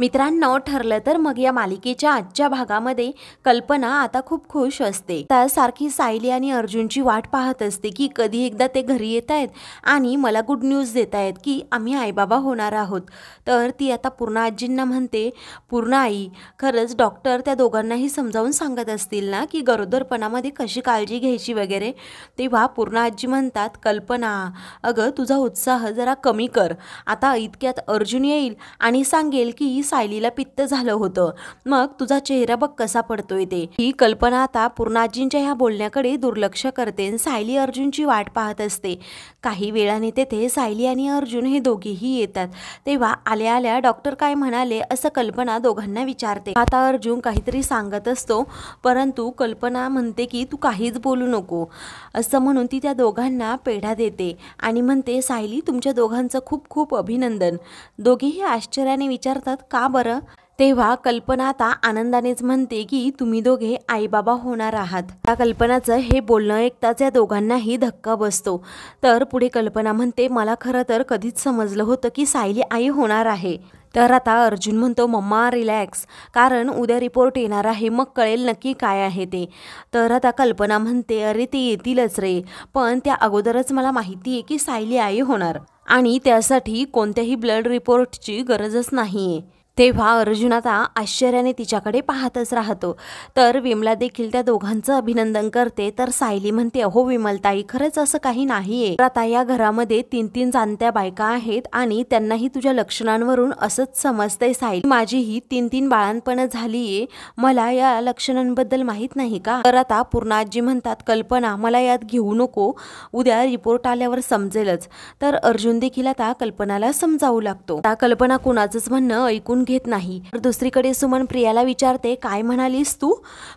मित्रांनो ठरलं तर मग या मालिकेच्या आजच्या भागामध्ये कल्पना आता खूप खुश असते तर सारखी सायली आणि अर्जुनची वाट पाहत असते की कधी एकदा ते घरी येत आहेत आणि मला गुड न्यूज देत आहेत की आम्ही आईबाबा होणार आहोत तर ती आता पूर्ण आजींना म्हणते पूर्ण आई खरंच डॉक्टर त्या दोघांनाही समजावून सांगत असतील ना की गरोदरपणामध्ये कशी काळजी घ्यायची वगैरे तेव्हा पूर्ण आजी म्हणतात कल्पना अगं तुझा उत्साह जरा कमी कर आता इतक्यात अर्जुन येईल आणि सांगेल की सायलीला पित्त झालं होतं मग तुझा चेहरा बघ कसा पडतोय ते ही कल्पना आता पूर्णाजींच्या ह्या बोलण्याकडे दुर्लक्ष करते सायली अर्जुनची वाट पाहत असते काही वेळाने तेथे सायली आणि अर्जुन हे दोघेही येतात तेव्हा आल्या आल्या डॉक्टर काय म्हणाले असं कल्पना दोघांना विचारते आता अर्जुन काहीतरी सांगत असतो परंतु कल्पना म्हणते की तू काहीच बोलू नको असं म्हणून ती त्या दोघांना पेढा देते आणि म्हणते सायली तुमच्या दोघांचं खूप खूप अभिनंदन दोघेही आश्चर्याने विचारतात का बरं तेव्हा कल्पना आता आनंदानेच म्हणते की तुम्ही दोघे आई बाबा होणार आहात त्या कल्पनाचं हे बोलणं ऐकताच या दोघांनाही धक्का बसतो तर पुढे कल्पना म्हणते मला खरं तर कधीच समजलं होतं की सायली आई होणार आहे तर आता अर्जुन म्हणतो मम्मा रिलॅक्स कारण उद्या रिपोर्ट येणार आहे मग कळेल नक्की काय आहे ते तर आता कल्पना म्हणते अरे ते येतीलच रे पण त्या अगोदरच मला माहिती आहे की सायली आई होणार आणि त्यासाठी कोणत्याही ब्लड रिपोर्टची गरजच नाही आहे तेव्हा अर्जुन आता आश्चर्याने तिच्याकडे पाहतच राहतो तर विमला देखील त्या दोघांचं अभिनंदन करते तर सायली म्हणते अहो विमलताई खरंच असं काही नाहीये आता या घरामध्ये तीन तीन जाणत्या बायका आहेत आणि त्यांनाही तुझ्या लक्षणांवरून असंच समजतंय सायली माझी ही तीन तीन बाळांपण झालीये मला या लक्षणांबद्दल माहीत नाही का तर आता पूर्णाजी म्हणतात कल्पना मला यात घेऊ नको उद्या रिपोर्ट आल्यावर समजेलच तर अर्जुन देखील आता कल्पनाला समजावू लागतो आता कल्पना कोणाचंच म्हणणं ऐकून घेत नाही तर दुसरीकडे सुमन प्रियाला विचारते काय म्हणालीस तू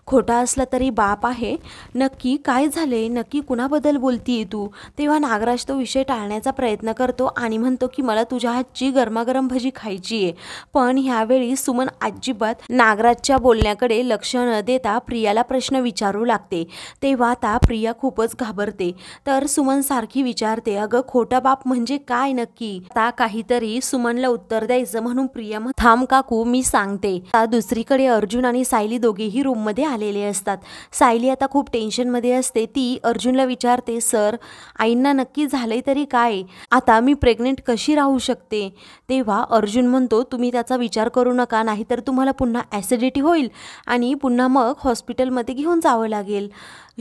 खोटा असला तरी बाप आहे नक्की काय झाले नक्की कुणाबद्दल बोलतीये तू तेव्हा नागराज तो विषय टाळण्याचा प्रयत्न करतो आणि म्हणतो की मला तुझ्या हातची गरमागरम भजी खायची आहे पण ह्यावेळी सुमन अजिबात नागराजच्या बोलण्याकडे लक्ष न देता प्रियाला प्रश्न विचारू लागते तेव्हा आता प्रिया खूपच घाबरते तर सुमन सारखी विचारते अगं खोटा बाप म्हणजे काय नक्की आता काहीतरी सुमनला उत्तर द्यायचं म्हणून प्रिया थांब राम काकू मी सांगते दुसरीकडे अर्जुन आणि सायली दोघेही रूममध्ये आलेले असतात सायली आता खूप टेन्शनमध्ये असते ती अर्जुनला विचारते सर आईंना नक्की झालंय तरी काय आता मी प्रेग्नेंट कशी राहू शकते तेव्हा अर्जुन म्हणतो तुम्ही त्याचा विचार करू नका नाहीतर तुम्हाला पुन्हा ॲसिडिटी होईल आणि पुन्हा मग हॉस्पिटलमध्ये घेऊन जावं लागेल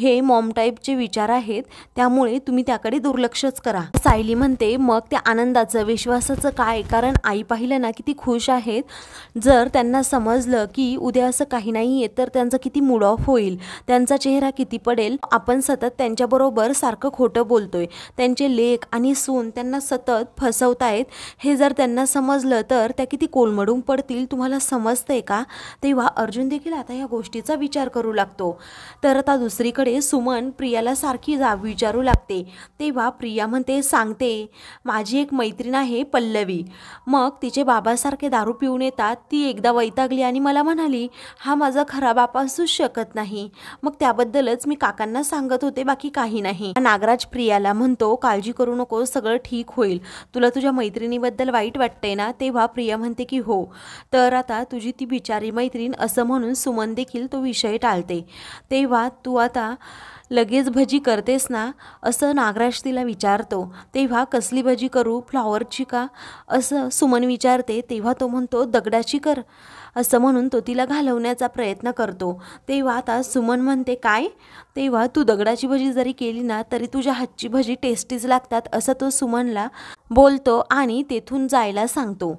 हे मॉम टाईपचे विचार आहेत त्यामुळे तुम्ही त्याकडे दुर्लक्षच करा सायली म्हणते मग त्या आनंदाचं विश्वासाचं काय कारण आई पाहिलं ना किती खुश आहेत जर त्यांना समजलं की उद्या असं काही नाही आहे तर त्यांचं किती मूड ऑफ होईल त्यांचा चेहरा किती पडेल आपण सतत त्यांच्याबरोबर सारखं खोटं बोलतोय त्यांचे लेख आणि सून त्यांना सतत फसवतायत हे जर त्यांना समजलं तर त्या किती कोलमडून पडतील तुम्हाला समजतंय का तेव्हा अर्जुन देखील आता या गोष्टीचा विचार करू लागतो तर आता दुसरीकडे त्याच्याकडे सुमन प्रियाला सारखी जा विचारू लागते तेव्हा प्रिया म्हणते सांगते माझी एक मैत्रीण आहे पल्लवी मग तिचे बाबासारखे दारू पिऊन येतात ती एकदा वैतागली आणि मला म्हणाली हा माझा खरा बापा असूच शकत नाही मग त्याबद्दलच मी काकांना सांगत होते बाकी काही नाही नागराज प्रियाला म्हणतो काळजी करू नको सगळं ठीक होईल तुला तुझ्या मैत्रिणीबद्दल वाईट वाटतंय ना तेव्हा प्रिया म्हणते की हो तर आता तुझी ती बिचारी मैत्रीण असं म्हणून सुमन देखील तो विषय टाळते तेव्हा तू आता लगेच भजी करतेस ना असं नागराज तिला विचारतो तेव्हा कसली भजी करू फ्लॉवरची का असं सुमन विचारते तेव्हा तो म्हणतो दगडाची कर असं म्हणून तो तिला घालवण्याचा प्रयत्न करतो तेव्हा आता सुमन म्हणते काय तेव्हा तू दगडाची भजी जरी केली ना तरी तुझ्या हातची भजी टेस्टीच लागतात असं तो सुमनला बोलतो आणि तेथून जायला सांगतो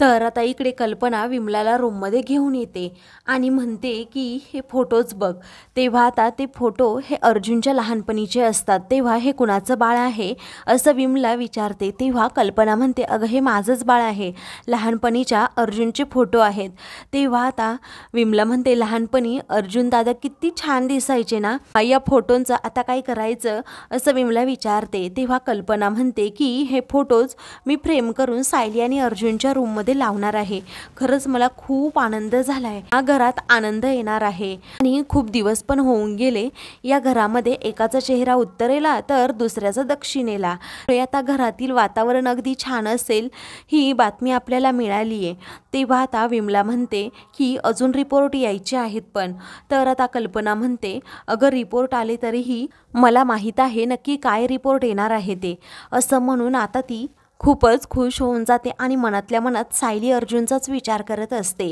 तर आता इकडे कल्पना विमलाला रूममध्ये घेऊन येते आणि म्हणते की हे फोटोज बघ तेव्हा आता ते फोटो हे अर्जुनच्या लहानपणीचे असतात तेव्हा हे कुणाचं बाळ आहे असं विमला विचारते तेव्हा कल्पना म्हणते अगं हे माझंच बाळ आहे लहानपणीच्या अर्जुनचे फोटो आहेत तेव्हा आता विमला म्हणते लहानपणी अर्जुन दादा किती छान दिसायचे ना या फोटोंचं आता काय करायचं असं विमला विचारते तेव्हा कल्पना म्हणते की हे फोटोज मी फ्रेम करून सायली आणि अर्जुनच्या रूममध्ये घरामध्ये लावणार आहे खरंच मला खूप आनंद झाला आहे घरात आनंद येणार आहे आणि खूप दिवस पण होऊन गेले या घरामध्ये एकाचा चेहरा उत्तरेला तर दुसऱ्याचा दक्षिणेला आता घरातील वातावरण अगदी छान असेल ही बातमी आपल्याला मिळाली आहे तेव्हा आता विमला म्हणते की अजून रिपोर्ट यायचे आहेत पण तर आता कल्पना म्हणते अगर रिपोर्ट आले तरीही मला माहीत आहे नक्की काय रिपोर्ट येणार आहे ते असं म्हणून आता ती खूपच खुश होऊन जाते आणि मनातल्या मनात सायली अर्जुनचाच विचार करत असते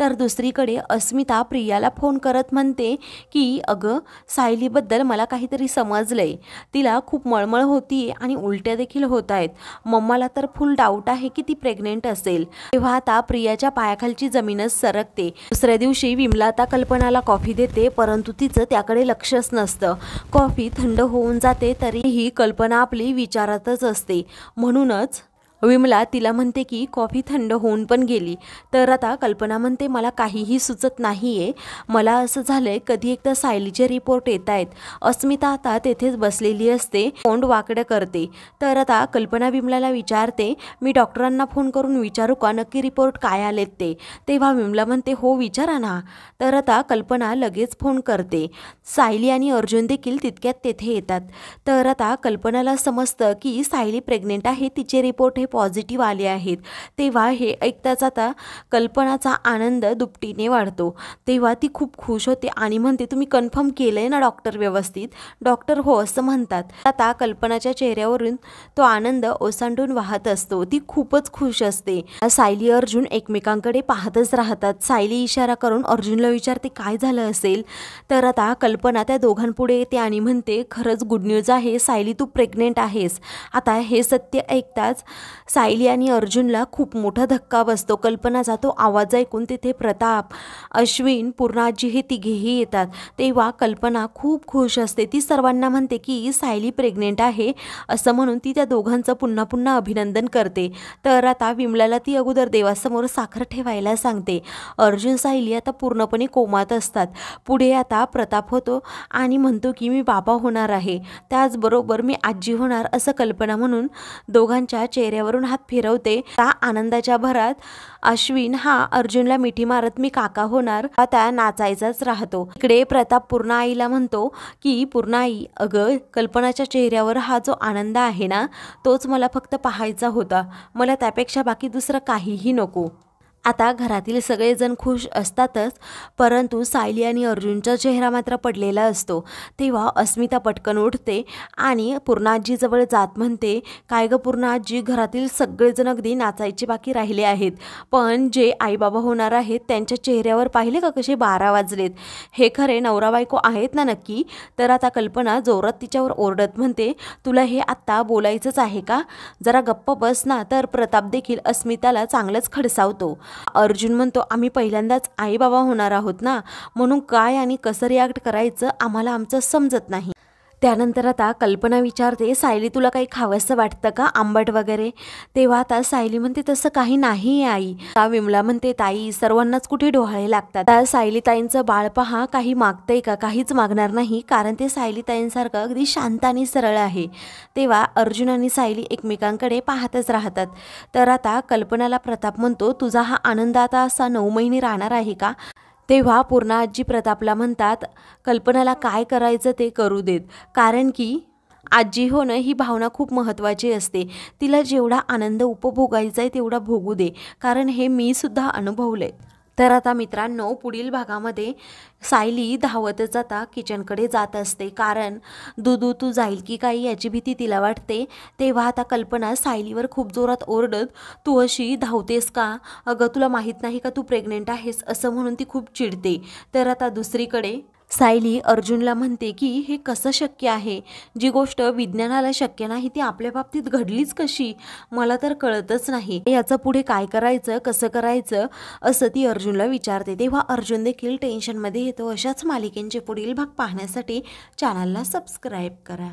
तर दुसरीकडे अस्मिता प्रियाला फोन करत म्हणते की अगं सायलीबद्दल मला काहीतरी समजलं आहे तिला खूप मळमळ होती आणि उलट्या देखील होत आहेत मम्माला तर फुल डाऊट आहे की ती प्रेग्नेंट असेल तेव्हा आता प्रियाच्या पायाखालची जमीनच सरकते दुसऱ्या दिवशी विमलाता कल्पनाला कॉफी देते परंतु तिचं त्याकडे लक्षच नसतं कॉफी थंड होऊन जाते तरीही कल्पना आपली विचारातच असते म्हणूनच विमला तिला म्हणते की कॉफी थंड होऊन पण गेली तर आता कल्पना म्हणते मला काहीही सुचत नाही आहे मला असं झालं आहे कधी एकदा सायलीचे रिपोर्ट येत आहेत अस्मिता आता तेथेच बसलेली असते तोंड वाकडं करते तर आता कल्पना विमलाला विचारते मी डॉक्टरांना फोन करून विचारू का नक्की रिपोर्ट काय आलेत ते तेव्हा विमला म्हणते हो विचारा ना तर आता कल्पना लगेच फोन करते सायली आणि अर्जुन देखील तितक्यात तेथे येतात तर आता कल्पनाला समजतं की सायली प्रेग्नेंट आहे तिचे रिपोर्ट हे पॉझिटिव्ह आले आहेत तेव्हा हे ऐकताच आता कल्पनाचा आनंद दुपटीने वाढतो तेव्हा ती खूप खुश होते आणि म्हणते तुम्ही कन्फर्म केलं आहे ना डॉक्टर व्यवस्थित डॉक्टर हो असं म्हणतात आता कल्पनाच्या चेहऱ्यावरून तो आनंद ओसांडून वाहत असतो ती खूपच खुश असते सायली अर्जुन एकमेकांकडे पाहतच राहतात सायली इशारा करून अर्जुनला विचारते काय झालं असेल तर आता कल्पना त्या दोघांपुढे येते आणि म्हणते खरंच गुड न्यूज आहे सायली तू प्रेग्नेंट आहेस आता हे सत्य ऐकताच सायली आणि अर्जुनला खूप मोठा धक्का बसतो कल्पनाचा तो आवाज ऐकून तिथे प्रताप अश्विन पूर्णाजी हे तिघेही येतात तेव्हा कल्पना खूप खुश असते ती सर्वांना म्हणते की सायली प्रेग्नेंट आहे असं म्हणून ती त्या दोघांचं पुन्हा पुन्हा अभिनंदन करते तर आता विमलाला ती अगोदर देवासमोर साखर ठेवायला सांगते अर्जुन सायली आता पूर्णपणे कोमात असतात पुढे आता प्रताप होतो आणि म्हणतो की मी बाबा होणार आहे त्याचबरोबर मी आजी होणार असं कल्पना म्हणून दोघांच्या चेहऱ्यावरून करून हात फिरवते त्या आनंदाच्या भरात अश्विन हा अर्जुनला मिठी मारत मी काका होणार त्या नाचायचाच राहतो इकडे प्रताप पूर्ण आईला म्हणतो की पूर्ण आई अगं कल्पनाच्या चेहऱ्यावर हा जो आनंद आहे ना तोच मला फक्त पाहायचा होता मला त्यापेक्षा बाकी दुसरं काहीही नको आता घरातील सगळेजण खुश असतातच परंतु सायली आणि अर्जुनचा चेहरा मात्र पडलेला असतो तेव्हा अस्मिता पटकन उठते आणि पूर्णाजीजवळ जात म्हणते काय गं पूर्णाजी घरातील सगळेजण अगदी नाचायचे बाकी राहिले आहेत पण जे आईबाबा होणार आहेत त्यांच्या चेहऱ्यावर पाहिले का कसे बारा वाजलेत हे खरे नवरा बायको आहेत ना नक्की तर आता कल्पना जोरात तिच्यावर ओरडत म्हणते तुला हे आत्ता बोलायचंच आहे का जरा गप्प बस ना तर प्रताप देखील अस्मिताला चांगलंच खडसावतो अर्जुन म्हणतो आम्ही पहिल्यांदाच आई बाबा होणार आहोत ना म्हणून काय आणि कसं रिॲक्ट करायचं आम्हाला आमचं समजत नाही त्यानंतर आता कल्पना विचारते सायली तुला काही खावंसं वाटतं का आंबट वगैरे तेव्हा आता सायली म्हणते तसं काही नाही आई का विमला म्हणते ताई सर्वांनाच कुठे डोहाळे लागतात त्या सायली ताईंचं बाळ पहा काही मागतंय का काहीच मागणार नाही कारण ते सायली ताईंसारखं अगदी शांत आणि सरळ आहे तेव्हा अर्जुन आणि सायली एकमेकांकडे पाहतच राहतात तर आता कल्पनाला प्रताप म्हणतो तुझा हा आनंद आता असा नऊ महिने राहणार आहे का तेव्हा पूर्ण आजी प्रतापला म्हणतात कल्पनाला काय करायचं ते करू देत कारण की आजी होणं ही भावना खूप महत्त्वाची असते तिला जेवढा आनंद उपभोगायचा आहे तेवढा भोगू दे कारण हे मी सुद्धा अनुभवलं आहे तर आता मित्रांनो पुढील भागामध्ये सायली धावतच जाता किचनकडे जात असते कारण दुदू तू जाईल की काही याची भीती तिला वाटते तेव्हा आता कल्पना सायलीवर खूप जोरात ओरडत तू अशी धावतेस का अगं तुला माहीत नाही का तू प्रेग्नेंट आहेस असं म्हणून ती खूप चिडते तर आता दुसरीकडे सायली अर्जुनला म्हणते की हे कसं शक्य आहे जी गोष्ट विज्ञानाला शक्य नाही ती आपल्या बाबतीत घडलीच कशी मला तर कळतच नाही याचं पुढे काय करायचं कसं करायचं असं ती अर्जुनला विचारते तेव्हा अर्जुन देखील टेन्शनमध्ये येतो अशाच मालिकेंचे पुढील भाग पाहण्यासाठी चॅनलला सबस्क्राईब करा